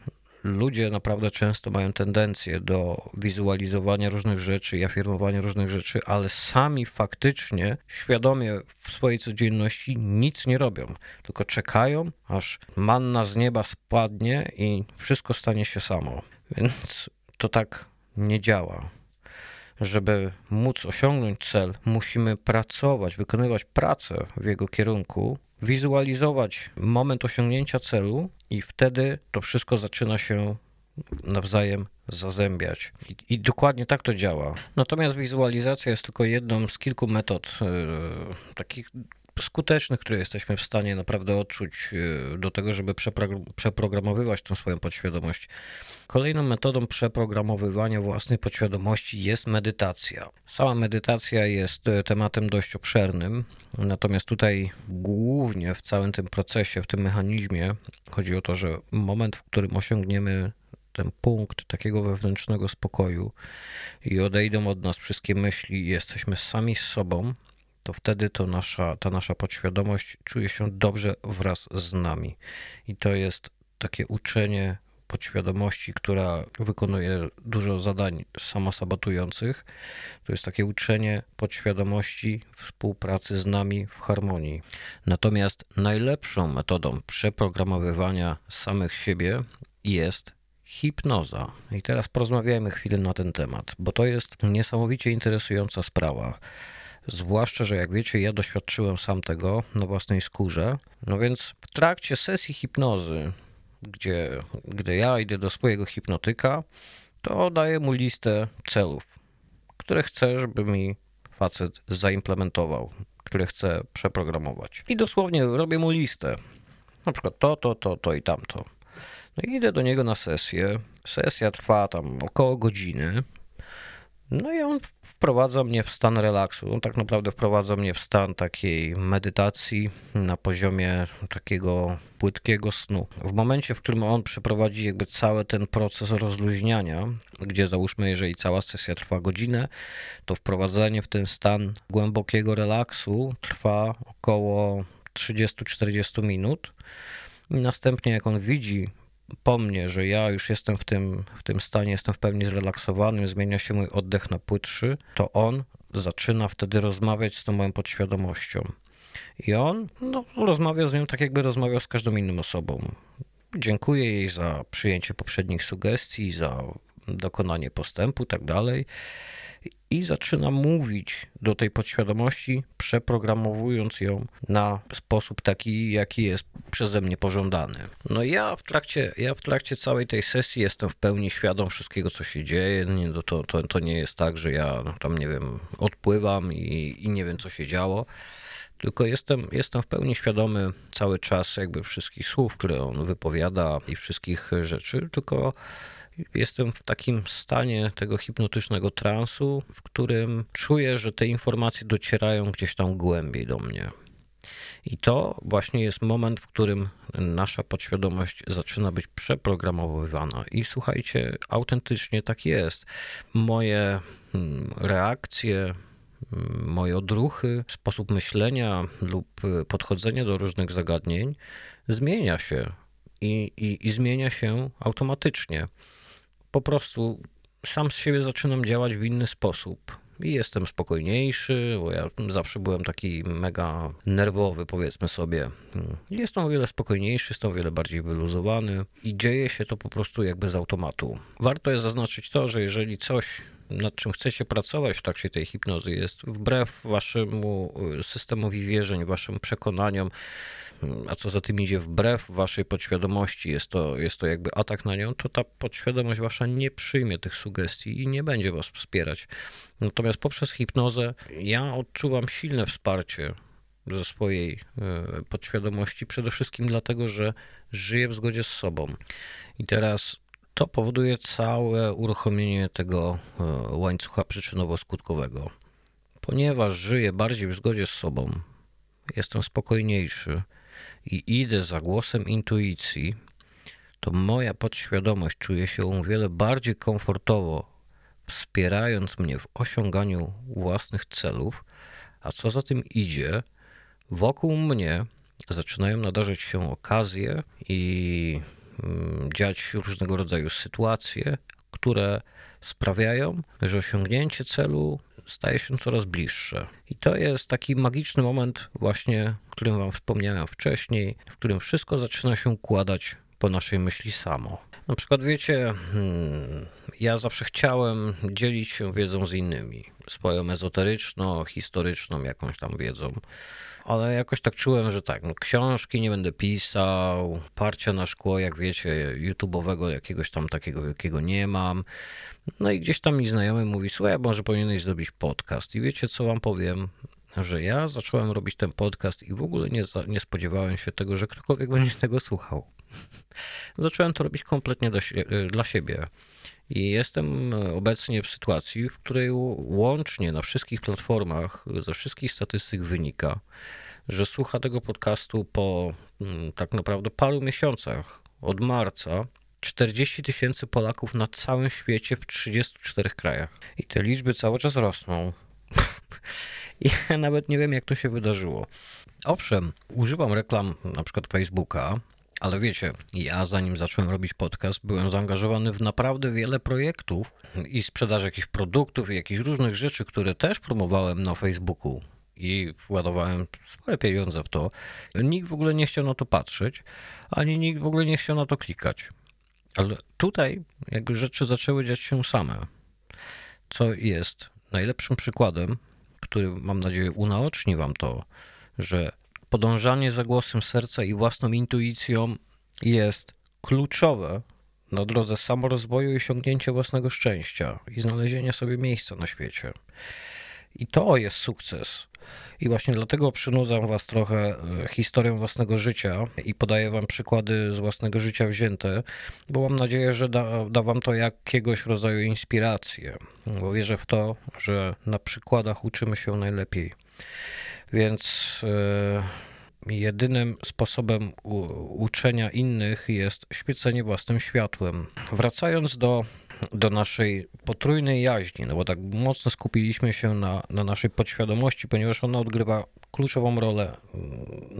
Speaker 1: ludzie naprawdę często mają tendencję do wizualizowania różnych rzeczy i afirmowania różnych rzeczy, ale sami faktycznie, świadomie w swojej codzienności nic nie robią, tylko czekają, aż manna z nieba spadnie i wszystko stanie się samo. Więc to tak nie działa żeby móc osiągnąć cel, musimy pracować, wykonywać pracę w jego kierunku, wizualizować moment osiągnięcia celu i wtedy to wszystko zaczyna się nawzajem zazębiać. I, I, dokładnie tak to działa. Natomiast wizualizacja jest tylko jedną z kilku metod, yy, takich skutecznych, które jesteśmy w stanie naprawdę odczuć e, do tego, żeby przeprogramowywać tą swoją podświadomość. Kolejną metodą przeprogramowywania własnej podświadomości jest medytacja. Sama medytacja jest e, tematem dość obszernym, natomiast tutaj głównie w całym tym procesie, w tym mechanizmie chodzi o to, że moment, w którym osiągniemy ten punkt takiego wewnętrznego spokoju i odejdą od nas wszystkie myśli, jesteśmy sami z sobą, to wtedy to nasza, ta nasza podświadomość czuje się dobrze wraz z nami. I to jest takie uczenie podświadomości, która wykonuje dużo zadań samosabotujących. To jest takie uczenie podświadomości współpracy z nami w harmonii. Natomiast najlepszą metodą przeprogramowywania samych siebie jest hipnoza. I teraz porozmawiajmy chwilę na ten temat, bo to jest niesamowicie interesująca sprawa. Zwłaszcza, że jak wiecie, ja doświadczyłem sam tego na własnej skórze. No więc w trakcie sesji hipnozy, gdzie, gdy ja idę do swojego hipnotyka, to daję mu listę celów, które chcę, żeby mi facet zaimplementował, które chcę przeprogramować. I dosłownie robię mu listę. Na przykład to, to, to, to i tamto. No i idę do niego na sesję. Sesja trwa tam około godziny. No i on wprowadza mnie w stan relaksu. On tak naprawdę wprowadza mnie w stan takiej medytacji na poziomie takiego płytkiego snu. W momencie, w którym on przeprowadzi jakby cały ten proces rozluźniania, gdzie załóżmy, jeżeli cała sesja trwa godzinę, to wprowadzenie w ten stan głębokiego relaksu trwa około 30-40 minut. Następnie, jak on widzi po mnie, że ja już jestem w tym, w tym stanie, jestem w pełni zrelaksowanym, zmienia się mój oddech na płytszy, to on zaczyna wtedy rozmawiać z tą moją podświadomością. I on no, rozmawia z nią tak, jakby rozmawiał z każdą inną osobą. Dziękuję jej za przyjęcie poprzednich sugestii, za dokonanie postępu, tak dalej. I zaczyna mówić do tej podświadomości, przeprogramowując ją na sposób taki, jaki jest przeze mnie pożądany. No ja w trakcie, ja w trakcie całej tej sesji jestem w pełni świadom wszystkiego, co się dzieje. Nie, no to, to, to nie jest tak, że ja no, tam, nie wiem, odpływam i, i nie wiem, co się działo tylko jestem, jestem w pełni świadomy cały czas jakby wszystkich słów, które on wypowiada i wszystkich rzeczy, tylko Jestem w takim stanie tego hipnotycznego transu, w którym czuję, że te informacje docierają gdzieś tam głębiej do mnie. I to właśnie jest moment, w którym nasza podświadomość zaczyna być przeprogramowywana. I słuchajcie, autentycznie tak jest. Moje hmm, reakcje, hmm, moje odruchy, sposób myślenia lub podchodzenia do różnych zagadnień zmienia się i, i, i zmienia się automatycznie po prostu sam z siebie zaczynam działać w inny sposób. I jestem spokojniejszy, bo ja zawsze byłem taki mega nerwowy, powiedzmy sobie. Jestem o wiele spokojniejszy, jestem o wiele bardziej wyluzowany i dzieje się to po prostu jakby z automatu. Warto jest zaznaczyć to, że jeżeli coś nad czym chcecie pracować w trakcie tej hipnozy jest wbrew waszemu y, systemowi wierzeń, waszym przekonaniom, Hmm, a co za tym idzie wbrew waszej podświadomości, jest to, jest to jakby atak na nią, to ta podświadomość wasza nie przyjmie tych sugestii i nie będzie was wspierać. Natomiast poprzez hipnozę ja odczuwam silne wsparcie ze swojej e, podświadomości, przede wszystkim dlatego, że żyję w zgodzie z sobą. I teraz to powoduje całe uruchomienie tego e, łańcucha przyczynowo-skutkowego. Ponieważ żyję bardziej w zgodzie z sobą, jestem spokojniejszy, i idę za głosem intuicji, to moja podświadomość czuje się o wiele bardziej komfortowo, wspierając mnie w osiąganiu własnych celów, a co za tym idzie, wokół mnie zaczynają nadarzać się okazje i mm, dziać różnego rodzaju sytuacje, które sprawiają, że osiągnięcie celu staje się coraz bliższe. I to jest taki magiczny moment właśnie, o którym wam wspomniałem wcześniej, w którym wszystko zaczyna się układać po naszej myśli samo. Na przykład wiecie, hmm, ja zawsze chciałem dzielić się wiedzą z innymi, swoją ezoteryczną, historyczną jakąś tam wiedzą ale jakoś tak czułem, że tak, no, książki nie będę pisał, parcia na szkło, jak wiecie, YouTube'owego jakiegoś tam takiego wielkiego nie mam. No i gdzieś tam mi znajomy mówi, słuchaj, może powinieneś zrobić podcast. I wiecie, co wam powiem? że ja zacząłem robić ten podcast i w ogóle nie, nie spodziewałem się tego, że ktokolwiek będzie tego słuchał. zacząłem to robić kompletnie dla, dla siebie. I jestem e, obecnie w sytuacji, w której łącznie na wszystkich platformach ze wszystkich statystyk wynika, że słucha tego podcastu po mm, tak naprawdę paru miesiącach, od marca, 40 tysięcy Polaków na całym świecie w 34 krajach. I te liczby cały czas rosną. ja nawet nie wiem, jak to się wydarzyło. Owszem, używam reklam na przykład Facebooka, ale wiecie, ja zanim zacząłem robić podcast, byłem zaangażowany w naprawdę wiele projektów i sprzedaż jakichś produktów i jakichś różnych rzeczy, które też promowałem na Facebooku i władowałem spore pieniądze w to. Nikt w ogóle nie chciał na to patrzeć, ani nikt w ogóle nie chciał na to klikać. Ale tutaj jakby rzeczy zaczęły dziać się same, co jest najlepszym przykładem, który mam nadzieję unaoczni wam to, że podążanie za głosem serca i własną intuicją jest kluczowe na drodze samorozwoju i osiągnięcia własnego szczęścia i znalezienia sobie miejsca na świecie. I to jest sukces. I właśnie dlatego przynudzam Was trochę e, historią własnego życia i podaję Wam przykłady z własnego życia wzięte, bo mam nadzieję, że da, da Wam to jakiegoś rodzaju inspirację, bo wierzę w to, że na przykładach uczymy się najlepiej. Więc e, jedynym sposobem uczenia innych jest świecenie własnym światłem. Wracając do, do naszej potrójnej jaźni, no bo tak mocno skupiliśmy się na, na naszej podświadomości, ponieważ ona odgrywa kluczową rolę mm,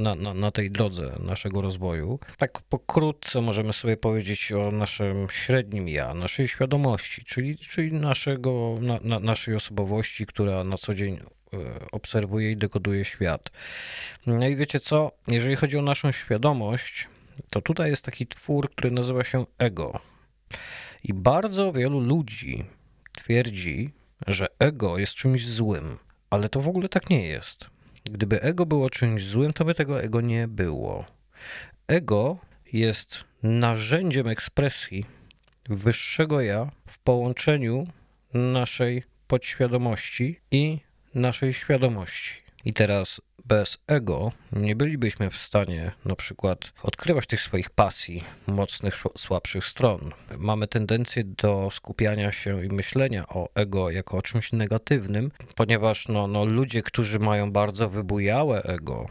Speaker 1: na, na, na tej drodze naszego rozwoju. Tak pokrótce możemy sobie powiedzieć o naszym średnim ja, naszej świadomości, czyli, czyli naszego, na, naszej osobowości, która na co dzień E, obserwuje i dekoduje świat. No i wiecie co, jeżeli chodzi o naszą świadomość, to tutaj jest taki twór, który nazywa się ego. I bardzo wielu ludzi twierdzi, że ego jest czymś złym, ale to w ogóle tak nie jest. Gdyby ego było czymś złym, to by tego ego nie było. Ego jest narzędziem ekspresji wyższego ja w połączeniu naszej podświadomości i naszej świadomości. I teraz bez ego nie bylibyśmy w stanie na przykład odkrywać tych swoich pasji, mocnych, słabszych stron. Mamy tendencję do skupiania się i myślenia o ego jako o czymś negatywnym, ponieważ no, no, ludzie, którzy mają bardzo wybujałe ego,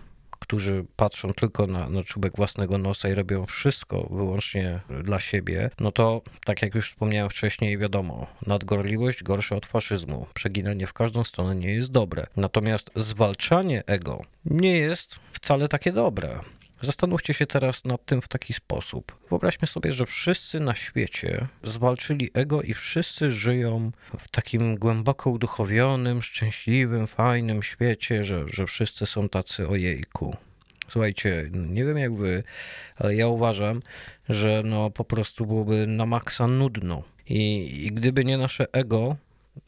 Speaker 1: którzy patrzą tylko na, na czubek własnego nosa i robią wszystko wyłącznie dla siebie, no to tak jak już wspomniałem wcześniej, wiadomo, nadgorliwość gorsza od faszyzmu. Przeginanie w każdą stronę nie jest dobre. Natomiast zwalczanie ego nie jest wcale takie dobre. Zastanówcie się teraz nad tym w taki sposób. Wyobraźmy sobie, że wszyscy na świecie zwalczyli ego i wszyscy żyją w takim głęboko uduchowionym, szczęśliwym, fajnym świecie, że, że wszyscy są tacy ojejku. Słuchajcie, nie wiem jak wy, ale ja uważam, że no po prostu byłoby na maksa nudno. I, i gdyby nie nasze ego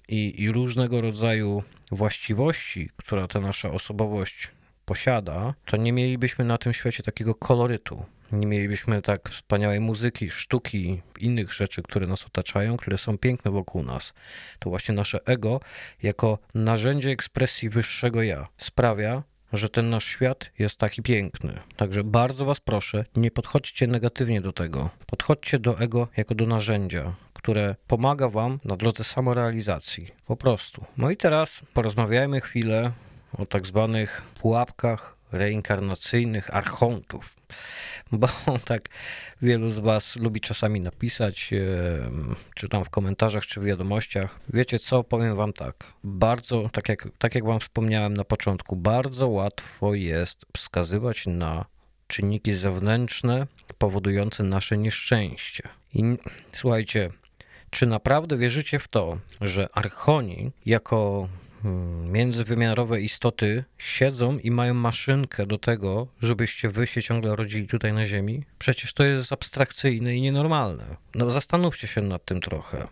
Speaker 1: i, i różnego rodzaju właściwości, która ta nasza osobowość posiada, to nie mielibyśmy na tym świecie takiego kolorytu. Nie mielibyśmy tak wspaniałej muzyki, sztuki, innych rzeczy, które nas otaczają, które są piękne wokół nas. To właśnie nasze ego, jako narzędzie ekspresji wyższego ja, sprawia, że ten nasz świat jest taki piękny. Także bardzo Was proszę, nie podchodźcie negatywnie do tego. Podchodźcie do ego jako do narzędzia, które pomaga Wam na drodze samorealizacji. Po prostu. No i teraz porozmawiajmy chwilę o tak zwanych pułapkach reinkarnacyjnych archontów, bo tak wielu z Was lubi czasami napisać, e, czy tam w komentarzach, czy w wiadomościach. Wiecie co, powiem Wam tak, bardzo, tak jak, tak jak Wam wspomniałem na początku, bardzo łatwo jest wskazywać na czynniki zewnętrzne powodujące nasze nieszczęście. I słuchajcie, czy naprawdę wierzycie w to, że archoni jako Hmm, międzywymiarowe istoty siedzą i mają maszynkę do tego, żebyście wy się ciągle rodzili tutaj na Ziemi? Przecież to jest abstrakcyjne i nienormalne. No zastanówcie się nad tym trochę.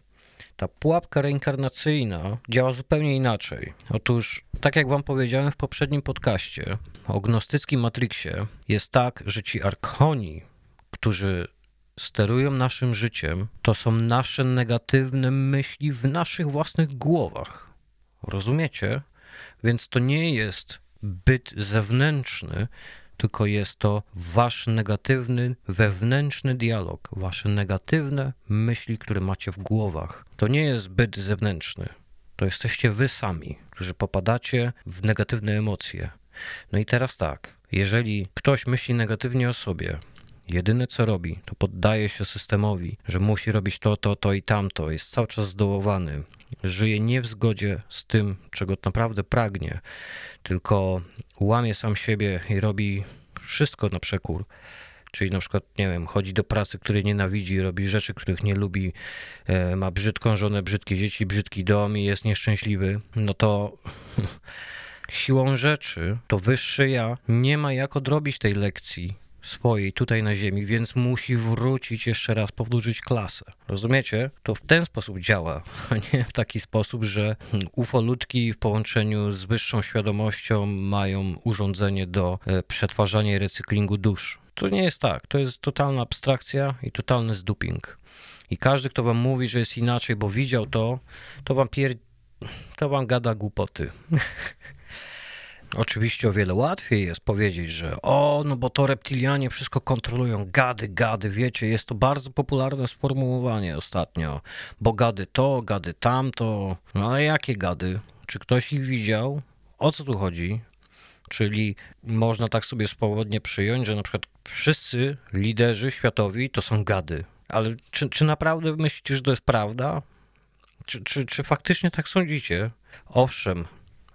Speaker 1: Ta pułapka reinkarnacyjna działa zupełnie inaczej. Otóż, tak jak wam powiedziałem w poprzednim podcaście o gnostyckim Matrixie, jest tak, że ci archoni, którzy sterują naszym życiem, to są nasze negatywne myśli w naszych własnych głowach. Rozumiecie? Więc to nie jest byt zewnętrzny, tylko jest to wasz negatywny, wewnętrzny dialog, wasze negatywne myśli, które macie w głowach. To nie jest byt zewnętrzny, to jesteście wy sami, którzy popadacie w negatywne emocje. No i teraz tak, jeżeli ktoś myśli negatywnie o sobie, jedyne co robi, to poddaje się systemowi, że musi robić to, to, to i tamto, jest cały czas zdołowany, żyje nie w zgodzie z tym, czego naprawdę pragnie, tylko łamie sam siebie i robi wszystko na przekór. Czyli na przykład, nie wiem, chodzi do pracy, której nienawidzi, robi rzeczy, których nie lubi, e, ma brzydką żonę, brzydkie dzieci, brzydki dom i jest nieszczęśliwy, no to siłą rzeczy to wyższy ja nie ma jak odrobić tej lekcji swojej tutaj na ziemi, więc musi wrócić jeszcze raz, powtórzyć klasę. Rozumiecie? To w ten sposób działa, a nie w taki sposób, że ufolutki w połączeniu z wyższą świadomością mają urządzenie do e, przetwarzania i recyklingu dusz. To nie jest tak. To jest totalna abstrakcja i totalny zduping. I każdy, kto wam mówi, że jest inaczej, bo widział to, to wam pier... to wam gada głupoty. Oczywiście o wiele łatwiej jest powiedzieć, że o, no bo to reptilianie wszystko kontrolują, gady, gady, wiecie, jest to bardzo popularne sformułowanie ostatnio, bo gady to, gady tamto, no ale jakie gady? Czy ktoś ich widział? O co tu chodzi? Czyli można tak sobie swobodnie przyjąć, że na przykład wszyscy liderzy światowi to są gady. Ale czy, czy naprawdę myślicie, że to jest prawda? Czy, czy, czy faktycznie tak sądzicie? Owszem,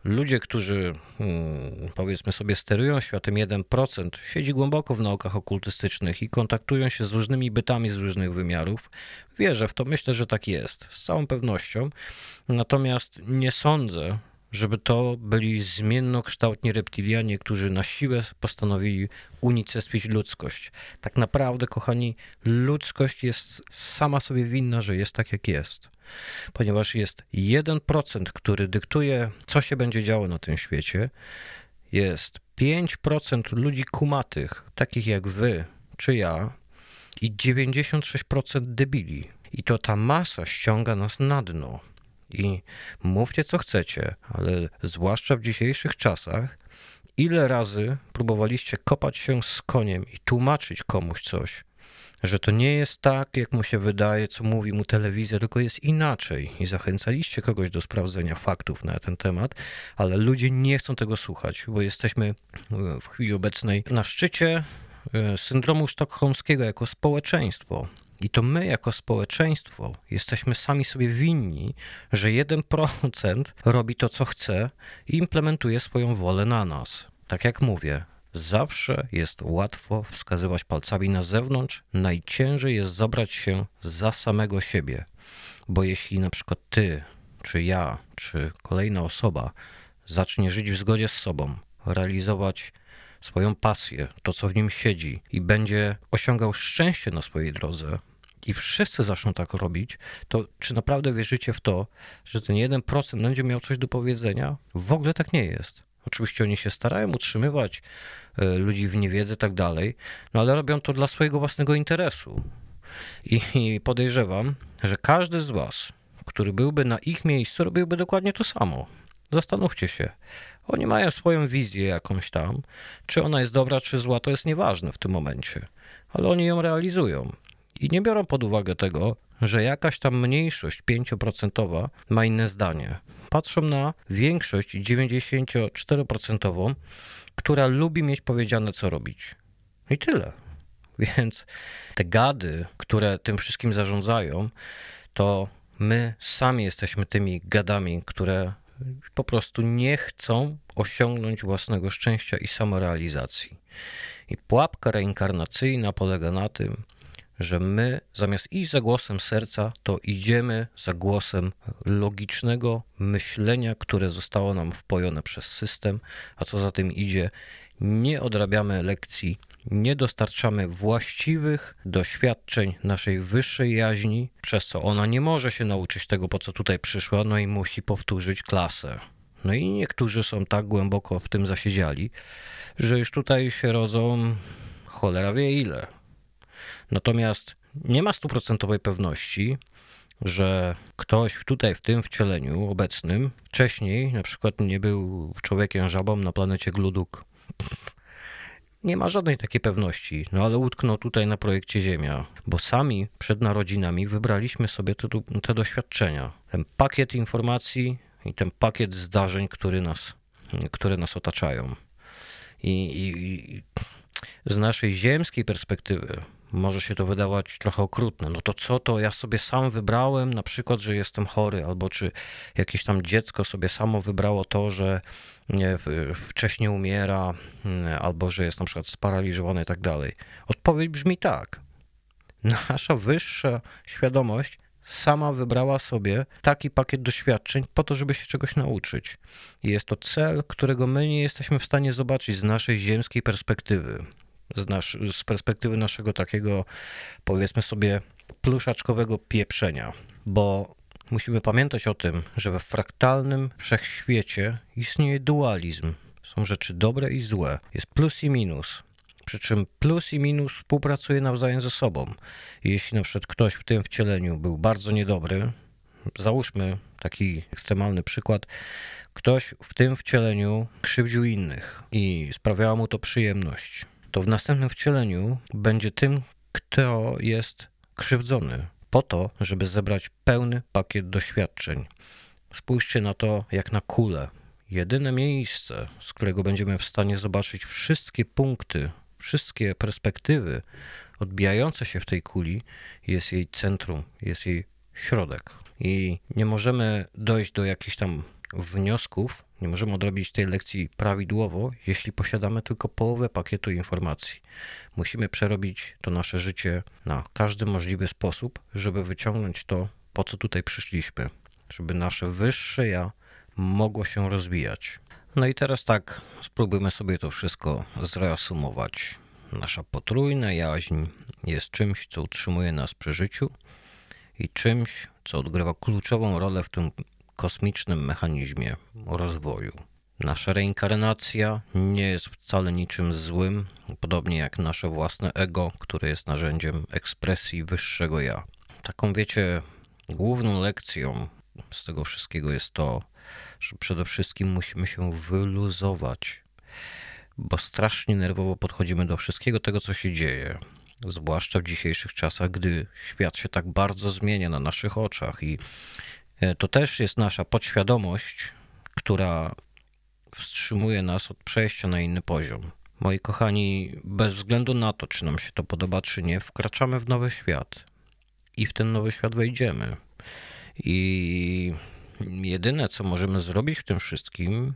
Speaker 1: ludzie, którzy hmm, powiedzmy sobie sterują światem 1%, siedzi głęboko w naukach okultystycznych i kontaktują się z różnymi bytami z różnych wymiarów. Wierzę w to, myślę, że tak jest, z całą pewnością. Natomiast nie sądzę, żeby to byli zmiennokształtni reptilianie, którzy na siłę postanowili unicestwić ludzkość. Tak naprawdę, kochani, ludzkość jest sama sobie winna, że jest tak, jak jest. Ponieważ jest 1%, który dyktuje, co się będzie działo na tym świecie, jest 5% ludzi kumatych, takich jak wy czy ja, i 96% debili. I to ta masa ściąga nas na dno. I mówcie co chcecie, ale zwłaszcza w dzisiejszych czasach, ile razy próbowaliście kopać się z koniem i tłumaczyć komuś coś, że to nie jest tak, jak mu się wydaje, co mówi mu telewizja, tylko jest inaczej. I zachęcaliście kogoś do sprawdzenia faktów na ten temat, ale ludzie nie chcą tego słuchać, bo jesteśmy e, w chwili obecnej na szczycie e, syndromu sztokholmskiego jako społeczeństwo. I to my jako społeczeństwo jesteśmy sami sobie winni, że 1% robi to, co chce i implementuje swoją wolę na nas. Tak jak mówię, zawsze jest łatwo wskazywać palcami na zewnątrz, najciężej jest zabrać się za samego siebie. Bo jeśli na przykład ty, czy ja, czy kolejna osoba zacznie żyć w zgodzie z sobą, realizować swoją pasję, to co w nim siedzi i będzie osiągał szczęście na swojej drodze, i wszyscy zaczną tak robić, to czy naprawdę wierzycie w to, że ten 1% będzie miał coś do powiedzenia? W ogóle tak nie jest. Oczywiście oni się starają utrzymywać e, ludzi w niewiedzy i tak dalej, no ale robią to dla swojego własnego interesu. I, I podejrzewam, że każdy z was, który byłby na ich miejscu, robiłby dokładnie to samo. Zastanówcie się. Oni mają swoją wizję jakąś tam. Czy ona jest dobra, czy zła, to jest nieważne w tym momencie. Ale oni ją realizują i nie biorą pod uwagę tego, że jakaś tam mniejszość 5% ma inne zdanie. Patrzą na większość 94%, która lubi mieć powiedziane, co robić. I tyle. Więc te gady, które tym wszystkim zarządzają, to my sami jesteśmy tymi gadami, które po prostu nie chcą osiągnąć własnego szczęścia i samorealizacji. I pułapka reinkarnacyjna polega na tym, że my zamiast iść za głosem serca, to idziemy za głosem logicznego myślenia, które zostało nam wpojone przez system, a co za tym idzie, nie odrabiamy lekcji, nie dostarczamy właściwych doświadczeń naszej wyższej jaźni, przez co ona nie może się nauczyć tego, po co tutaj przyszła, no i musi powtórzyć klasę. No i niektórzy są tak głęboko w tym zasiedziali, że już tutaj się rodzą cholera wie ile Natomiast nie ma stuprocentowej pewności, że ktoś tutaj w tym wcieleniu obecnym wcześniej na przykład nie był człowiekiem żabą na planecie Gluduk. Nie ma żadnej takiej pewności, no ale utknął tutaj na projekcie Ziemia, bo sami przed narodzinami wybraliśmy sobie te, te doświadczenia. Ten pakiet informacji i ten pakiet zdarzeń, które nas, które nas otaczają. I, i, i z naszej ziemskiej perspektywy może się to wydawać trochę okrutne. No to co to ja sobie sam wybrałem, na przykład, że jestem chory, albo czy jakieś tam dziecko sobie samo wybrało to, że wcześniej umiera, mm, albo że jest na przykład sparaliżowane i tak dalej. Odpowiedź brzmi tak. Nasza wyższa świadomość sama wybrała sobie taki pakiet doświadczeń po to, żeby się czegoś nauczyć. I jest to cel, którego my nie jesteśmy w stanie zobaczyć z naszej ziemskiej perspektywy z, nasz, z perspektywy naszego takiego, powiedzmy sobie, pluszaczkowego pieprzenia, bo musimy pamiętać o tym, że we fraktalnym wszechświecie istnieje dualizm. Są rzeczy dobre i złe. Jest plus i minus. Przy czym plus i minus współpracuje nawzajem ze sobą. Jeśli na przykład ktoś w tym wcieleniu był bardzo niedobry, załóżmy taki ekstremalny przykład, ktoś w tym wcieleniu krzywdził innych i sprawiało mu to przyjemność to w następnym wcieleniu będzie tym, kto jest krzywdzony, po to, żeby zebrać pełny pakiet doświadczeń. Spójrzcie na to jak na kulę. Jedyne miejsce, z którego będziemy w stanie zobaczyć wszystkie punkty, wszystkie perspektywy odbijające się w tej kuli, jest jej centrum, jest jej środek. I nie możemy dojść do jakichś tam wniosków nie możemy odrobić tej lekcji prawidłowo, jeśli posiadamy tylko połowę pakietu informacji. Musimy przerobić to nasze życie na każdy możliwy sposób, żeby wyciągnąć to, po co tutaj przyszliśmy, żeby nasze wyższe ja mogło się rozwijać. No i teraz tak, spróbujmy sobie to wszystko zreasumować. Nasza potrójna jaźń jest czymś, co utrzymuje nas przy życiu i czymś, co odgrywa kluczową rolę w tym kosmicznym mechanizmie rozwoju. Nasza reinkarnacja nie jest wcale niczym złym, podobnie jak nasze własne ego, które jest narzędziem ekspresji wyższego ja. Taką, wiecie, główną lekcją z tego wszystkiego jest to, że przede wszystkim musimy się wyluzować, bo strasznie nerwowo podchodzimy do wszystkiego tego, co się dzieje. Zwłaszcza w dzisiejszych czasach, gdy świat się tak bardzo zmienia na naszych oczach i E, to też jest nasza podświadomość, która wstrzymuje nas od przejścia na inny poziom. Moi kochani, bez względu na to, czy nam się to podoba, czy nie, wkraczamy w nowy świat i w ten nowy świat wejdziemy. I jedyne, co możemy zrobić w tym wszystkim,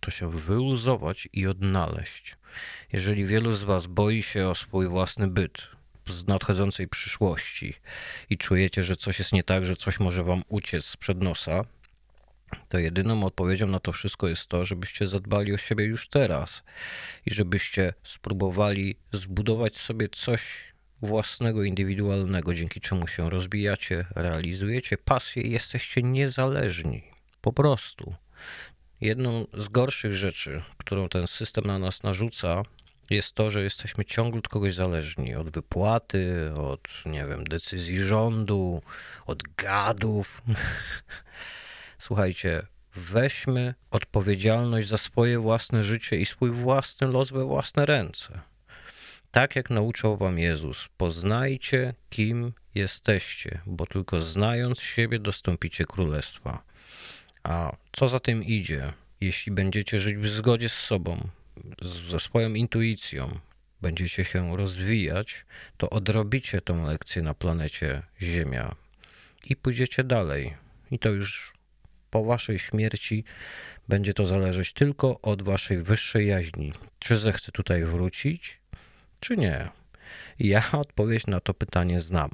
Speaker 1: to się wyluzować i odnaleźć. Jeżeli wielu z Was boi się o swój własny byt, z nadchodzącej przyszłości i czujecie, że coś jest nie tak, że coś może wam uciec przed nosa, to jedyną odpowiedzią na to wszystko jest to, żebyście zadbali o siebie już teraz i żebyście spróbowali zbudować sobie coś własnego, indywidualnego, dzięki czemu się rozbijacie, realizujecie pasję i jesteście niezależni. Po prostu. Jedną z gorszych rzeczy, którą ten system na nas narzuca, jest to, że jesteśmy ciągle od kogoś zależni. Od wypłaty, od, nie wiem, decyzji rządu, od gadów. Słuchajcie, weźmy odpowiedzialność za swoje własne życie i swój własny los we własne ręce. Tak jak nauczał wam Jezus, poznajcie, kim jesteście, bo tylko znając siebie dostąpicie królestwa. A co za tym idzie? Jeśli będziecie żyć w zgodzie z sobą, ze swoją intuicją będziecie się rozwijać, to odrobicie tą lekcję na planecie Ziemia i pójdziecie dalej. I to już po waszej śmierci będzie to zależeć tylko od waszej wyższej jaźni. Czy zechce tutaj wrócić, czy nie? Ja odpowiedź na to pytanie znam.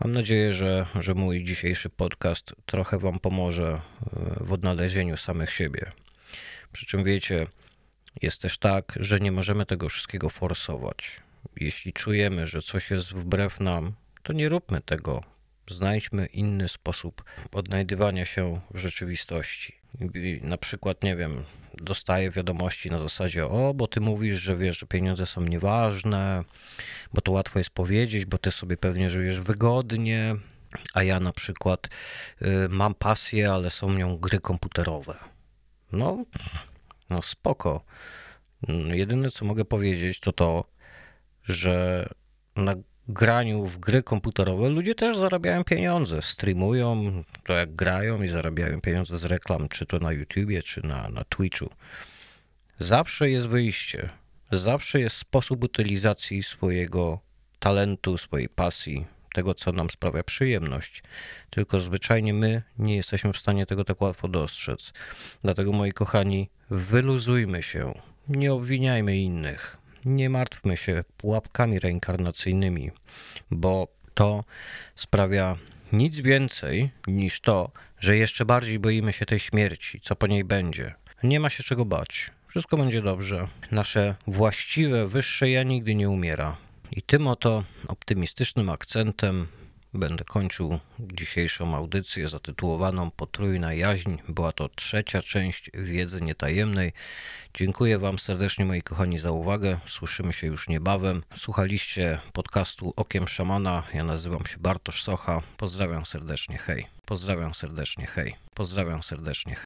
Speaker 1: Mam nadzieję, że, że mój dzisiejszy podcast trochę Wam pomoże e, w odnalezieniu samych siebie. Przy czym wiecie, jest też tak, że nie możemy tego wszystkiego forsować. Jeśli czujemy, że coś jest wbrew nam, to nie róbmy tego. Znajdźmy inny sposób odnajdywania się w rzeczywistości. na przykład, nie wiem, dostaję wiadomości na zasadzie, o, bo ty mówisz, że wiesz, że pieniądze są nieważne, bo to łatwo jest powiedzieć, bo ty sobie pewnie żyjesz wygodnie, a ja na przykład y, mam pasję, ale są nią gry komputerowe. No, no spoko. Jedyne co mogę powiedzieć to to, że na graniu w gry komputerowe ludzie też zarabiają pieniądze, streamują to jak grają i zarabiają pieniądze z reklam, czy to na YouTubie, czy na, na Twitchu. Zawsze jest wyjście, zawsze jest sposób utylizacji swojego talentu, swojej pasji, tego, co nam sprawia przyjemność, tylko zwyczajnie my nie jesteśmy w stanie tego tak łatwo dostrzec. Dlatego, moi kochani, wyluzujmy się, nie obwiniajmy innych, nie martwmy się pułapkami reinkarnacyjnymi, bo to sprawia nic więcej niż to, że jeszcze bardziej boimy się tej śmierci, co po niej będzie. Nie ma się czego bać. Wszystko będzie dobrze. Nasze właściwe, wyższe ja nigdy nie umiera. I tym oto optymistycznym akcentem będę kończył dzisiejszą audycję zatytułowaną Potrójna jaźń. Była to trzecia część wiedzy nietajemnej. Dziękuję Wam serdecznie, moi kochani, za uwagę. Słyszymy się już niebawem. Słuchaliście podcastu Okiem Szamana. Ja nazywam się Bartosz Socha. Pozdrawiam serdecznie, hej. Pozdrawiam serdecznie, hej. Pozdrawiam serdecznie. Hej.